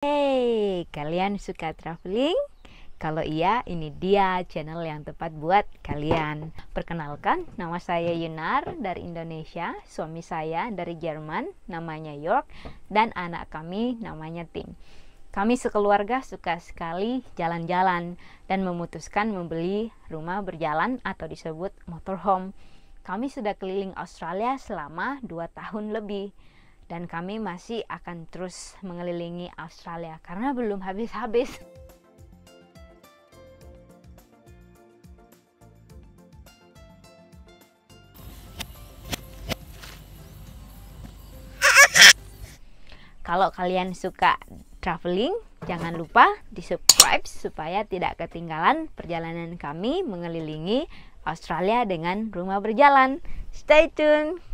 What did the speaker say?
Hey, kalian suka traveling? Kalau iya, ini dia channel yang tepat buat kalian. Perkenalkan, nama saya Yunar dari Indonesia, suami saya dari Jerman, namanya York, dan anak kami namanya Tim. Kami sekeluarga suka sekali jalan-jalan dan memutuskan membeli rumah berjalan atau disebut motorhome. Kami sudah keliling Australia selama 2 tahun lebih dan kami masih akan terus mengelilingi Australia karena belum habis-habis. Kalau kalian suka traveling, jangan lupa di subscribe supaya tidak ketinggalan perjalanan kami mengelilingi Australia dengan rumah berjalan. Stay tuned!